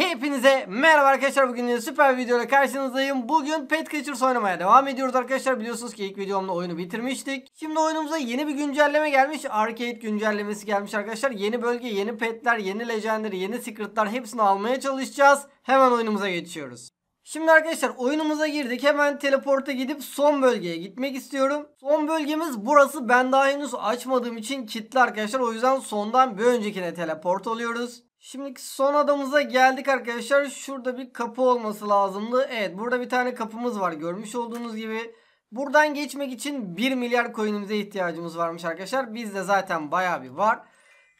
Hepinize merhaba arkadaşlar bugün yine süper bir videoyla karşınızdayım. Bugün Pet Catchers oynamaya devam ediyoruz arkadaşlar. Biliyorsunuz ki ilk videomda oyunu bitirmiştik. Şimdi oyunumuza yeni bir güncelleme gelmiş. Arcade güncellemesi gelmiş arkadaşlar. Yeni bölge, yeni petler, yeni legendleri, yeni secretlar hepsini almaya çalışacağız. Hemen oyunumuza geçiyoruz. Şimdi arkadaşlar oyunumuza girdik. Hemen teleporta gidip son bölgeye gitmek istiyorum. Son bölgemiz burası. Ben daha henüz açmadığım için kilitli arkadaşlar. O yüzden sondan bir öncekine teleport oluyoruz. Şimdi son adamıza geldik arkadaşlar. Şurada bir kapı olması lazımdı. Evet burada bir tane kapımız var. Görmüş olduğunuz gibi. Buradan geçmek için 1 milyar coin'imize ihtiyacımız varmış arkadaşlar. Bizde zaten baya bir var.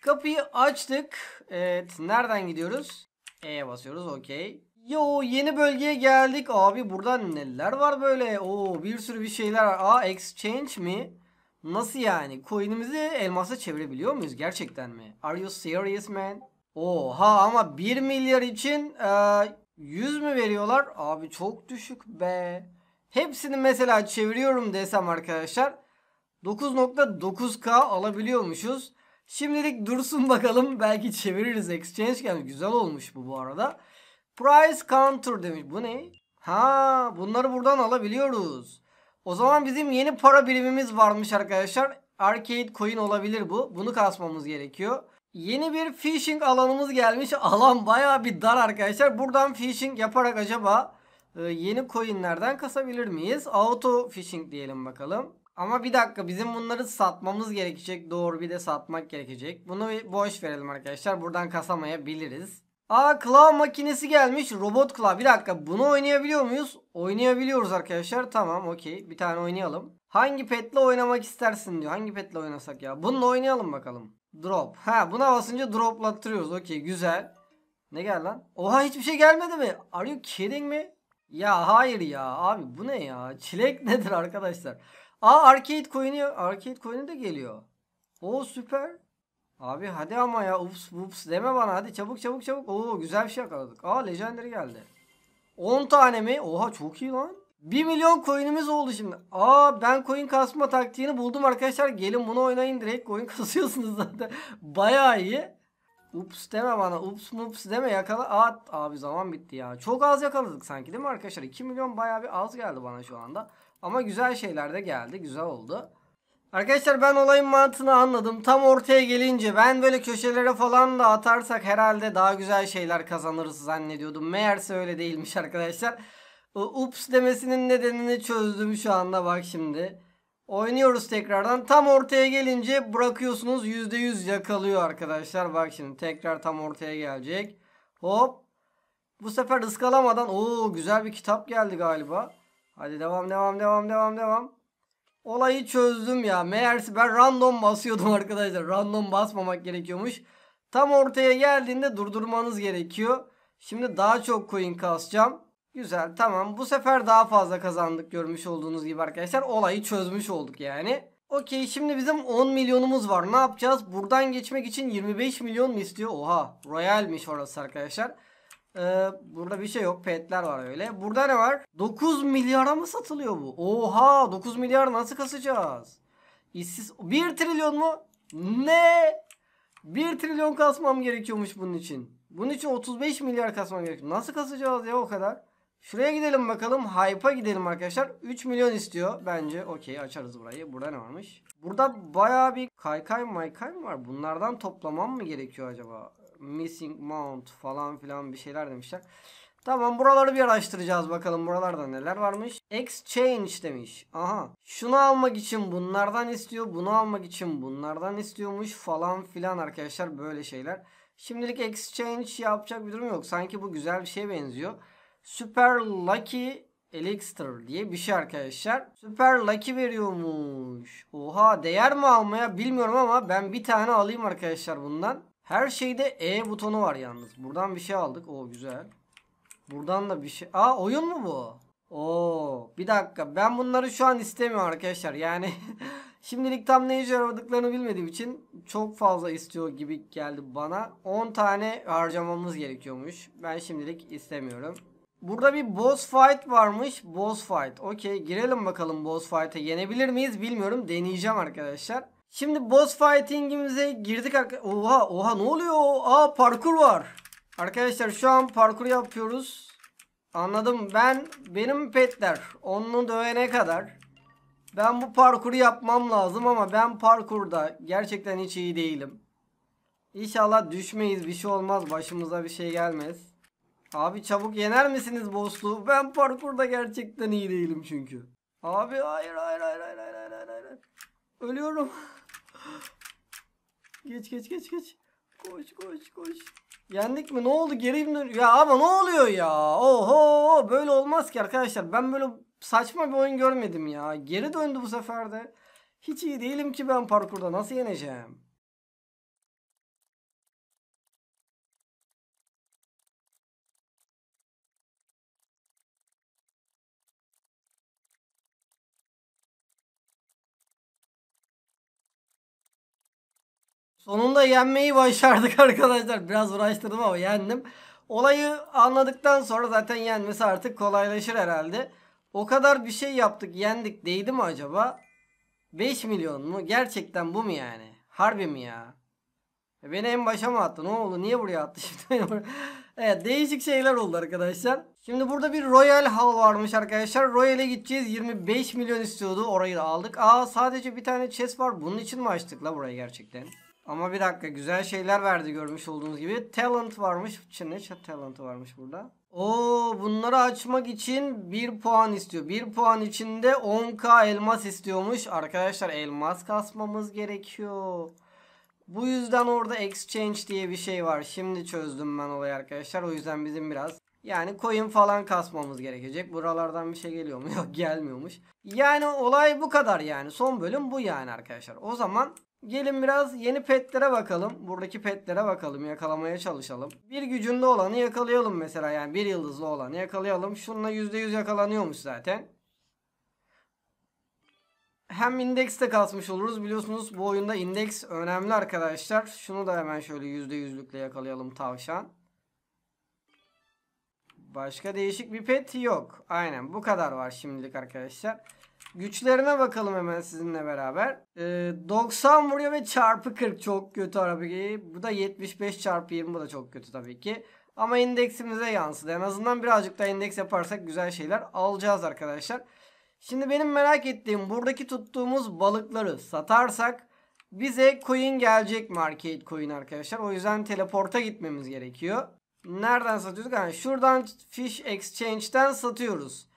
Kapıyı açtık. Evet nereden gidiyoruz? E'ye basıyoruz okey. Yo yeni bölgeye geldik. Abi burada neler var böyle? Oo bir sürü bir şeyler var. Aa exchange mi? Nasıl yani? Coin'imizi elmasa çevirebiliyor muyuz gerçekten mi? Are you serious man? Oha ama 1 milyar için e, 100 mü veriyorlar? Abi çok düşük be. Hepsini mesela çeviriyorum desem arkadaşlar 9.9k alabiliyormuşuz. Şimdilik dursun bakalım belki çeviririz exchange yani güzel olmuş bu bu arada. Price counter demiş. Bu ne? Ha bunları buradan alabiliyoruz. O zaman bizim yeni para birimimiz varmış arkadaşlar. Arcade coin olabilir bu. Bunu kasmamız gerekiyor. Yeni bir phishing alanımız gelmiş. Alan baya bir dar arkadaşlar. Buradan phishing yaparak acaba e, yeni coinlerden kasabilir miyiz? Auto phishing diyelim bakalım. Ama bir dakika bizim bunları satmamız gerekecek. Doğru bir de satmak gerekecek. Bunu boş verelim arkadaşlar. Buradan kasamayabiliriz. Aa klav makinesi gelmiş. Robot klav. Bir dakika bunu oynayabiliyor muyuz? Oynayabiliyoruz arkadaşlar. Tamam okey. Bir tane oynayalım. Hangi petle oynamak istersin diyor. Hangi petle oynasak ya? Bununla oynayalım bakalım. Drop. Ha buna basınca droplattırıyoruz. Okey güzel. Ne geldi? lan? Oha hiçbir şey gelmedi mi? Are you kidding me? Ya hayır ya abi bu ne ya? Çilek nedir arkadaşlar? Aa arcade coin'i arcade coin'i de geliyor. O süper. Abi hadi ama ya ups ups deme bana hadi çabuk çabuk çabuk. Oo güzel bir şey yakaladık. Aa legender geldi. 10 tane mi? Oha çok iyi lan. 1 milyon coin'imiz oldu şimdi. Aa ben coin kasma taktiğini buldum arkadaşlar. Gelin bunu oynayın direkt coin kasıyorsunuz zaten. Baya iyi. Ups deme bana. Ups ups deme yakala. At abi zaman bitti ya. Çok az yakaladık sanki değil mi arkadaşlar? 2 milyon baya bir az geldi bana şu anda. Ama güzel şeyler de geldi. Güzel oldu. Arkadaşlar ben olayın mantığını anladım. Tam ortaya gelince ben böyle köşelere falan da atarsak herhalde daha güzel şeyler kazanırız zannediyordum. Meğerse öyle değilmiş arkadaşlar. Ups demesinin nedenini çözdüm şu anda bak şimdi. Oynuyoruz tekrardan. Tam ortaya gelince bırakıyorsunuz %100 yakalıyor arkadaşlar. Bak şimdi tekrar tam ortaya gelecek. Hop. Bu sefer ıskalamadan. ooo güzel bir kitap geldi galiba. Hadi devam devam devam devam devam. Olayı çözdüm ya. Meğerse ben random basıyordum arkadaşlar. Random basmamak gerekiyormuş. Tam ortaya geldiğinde durdurmanız gerekiyor. Şimdi daha çok coin kasacağım. Güzel tamam. Bu sefer daha fazla kazandık görmüş olduğunuz gibi arkadaşlar. Olayı çözmüş olduk yani. Okey şimdi bizim 10 milyonumuz var. Ne yapacağız? Buradan geçmek için 25 milyon mu istiyor? Oha royalmiş orası arkadaşlar. Ee, burada bir şey yok. Petler var öyle. Burada ne var? 9 milyara mı satılıyor bu? Oha 9 milyar nasıl kasacağız? İşsiz 1 trilyon mu? Ne? 1 trilyon kasmam gerekiyormuş bunun için. Bunun için 35 milyar kasmam gerekiyor. Nasıl kasacağız ya o kadar? Şuraya gidelim bakalım. Hype'a gidelim arkadaşlar. 3 milyon istiyor bence. Okey açarız burayı. Burada ne varmış? Burada baya bir kaykay maykay mı var? Bunlardan toplamam mı gerekiyor acaba? missing mount falan filan bir şeyler demişler. Tamam buraları bir araştıracağız bakalım buralarda neler varmış. Exchange demiş. Aha. Şunu almak için bunlardan istiyor. Bunu almak için bunlardan istiyormuş falan filan arkadaşlar böyle şeyler. Şimdilik exchange yapacak bir durum yok. Sanki bu güzel bir şeye benziyor. Super Lucky Elixir diye bir şey arkadaşlar. Super Lucky veriyormuş. Oha değer mi almaya bilmiyorum ama ben bir tane alayım arkadaşlar bundan. Her şeyde E butonu var yalnız. Buradan bir şey aldık. O güzel. Buradan da bir şey. Aa oyun mu bu? Oo bir dakika. Ben bunları şu an istemiyorum arkadaşlar. Yani şimdilik tam ne işe yaradıklarını bilmediğim için çok fazla istiyor gibi geldi bana. 10 tane harcamamız gerekiyormuş. Ben şimdilik istemiyorum. Burada bir boss fight varmış. Boss fight. Okey girelim bakalım boss fight'e. Yenebilir miyiz bilmiyorum. Deneyeceğim arkadaşlar. Şimdi boss fighting'imize girdik. Oha oha ne oluyor? Aa parkur var. Arkadaşlar şu an parkur yapıyoruz. Anladım ben benim petler onu dövene kadar ben bu parkuru yapmam lazım ama ben parkurda gerçekten hiç iyi değilim. İnşallah düşmeyiz bir şey olmaz başımıza bir şey gelmez. Abi çabuk yener misiniz bossluğu? Ben parkurda gerçekten iyi değilim çünkü. Abi hayır hayır hayır hayır hayır hayır hayır. Ölüyorum. Geç geç geç geç. Koş koş koş. Yendik mi? Ne oldu? Geri mi dön? Ya ama ne oluyor ya? Oho böyle olmaz ki arkadaşlar. Ben böyle saçma bir oyun görmedim ya. Geri döndü bu sefer de. Hiç iyi değilim ki ben parkurda. Nasıl yeneceğim? Sonunda yenmeyi başardık arkadaşlar. Biraz uğraştırdım ama yendim. Olayı anladıktan sonra zaten yenmesi artık kolaylaşır herhalde. O kadar bir şey yaptık yendik değdi mi acaba? 5 milyon mu? Gerçekten bu mu yani? Harbi mi ya? E, beni en başa mı attı? Ne oldu? Niye buraya attı şimdi? evet değişik şeyler oldu arkadaşlar. Şimdi burada bir Royal Hall varmış arkadaşlar. Royal'e gideceğiz. 25 milyon istiyordu. Orayı da aldık. Aa sadece bir tane chest var. Bunun için mi açtık la burayı gerçekten? Ama bir dakika güzel şeyler verdi görmüş olduğunuz gibi. Talent varmış. Çin'e talent varmış burada. O bunları açmak için 1 puan istiyor. 1 puan içinde 10k elmas istiyormuş. Arkadaşlar elmas kasmamız gerekiyor. Bu yüzden orada exchange diye bir şey var. Şimdi çözdüm ben olayı arkadaşlar. O yüzden bizim biraz yani coin falan kasmamız gerekecek. Buralardan bir şey geliyor mu? Yok gelmiyormuş. Yani olay bu kadar yani. Son bölüm bu yani arkadaşlar. O zaman Gelin biraz yeni petlere bakalım. Buradaki petlere bakalım. Yakalamaya çalışalım. Bir gücünde olanı yakalayalım mesela. Yani bir yıldızlı olanı yakalayalım. Şununla %100 yakalanıyormuş zaten. Hem indekste kasmış oluruz. Biliyorsunuz bu oyunda indeks önemli arkadaşlar. Şunu da hemen şöyle %100'lükle yakalayalım tavşan. Başka değişik bir pet yok. Aynen bu kadar var şimdilik arkadaşlar. Güçlerine bakalım hemen sizinle beraber. Ee, 90 vuruyor ve çarpı 40 çok kötü tabii ki Bu da 75 çarpı 20 bu da çok kötü tabii ki. Ama indeksimize yansıdı. En azından birazcık da indeks yaparsak güzel şeyler alacağız arkadaşlar. Şimdi benim merak ettiğim buradaki tuttuğumuz balıkları satarsak bize coin gelecek market arcade coin arkadaşlar. O yüzden teleporta gitmemiz gerekiyor. Nereden satıyorduk? Yani şuradan Fish Exchange'den satıyoruz.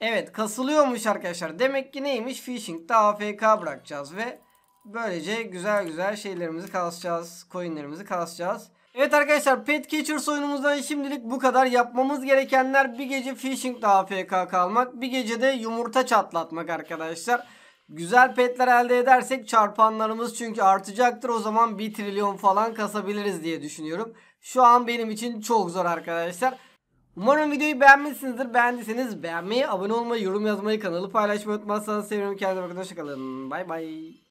Evet kasılıyormuş arkadaşlar. Demek ki neymiş? Phishing'de AFK bırakacağız ve böylece güzel güzel şeylerimizi kasacağız. Coinlerimizi kasacağız. Evet arkadaşlar Pet Catchers oyunumuzdan şimdilik bu kadar. Yapmamız gerekenler bir gece Phishing'de AFK kalmak. Bir gece de yumurta çatlatmak arkadaşlar. Güzel petler elde edersek çarpanlarımız çünkü artacaktır. O zaman 1 trilyon falan kasabiliriz diye düşünüyorum. Şu an benim için çok zor arkadaşlar. Umarım videoyu beğenmişsinizdir. Beğendiyseniz beğenmeyi, abone olmayı, yorum yazmayı, kanalı paylaşmayı unutmazsanız sevinirim. Kendinize bakın. Hoşçakalın. Bay bay.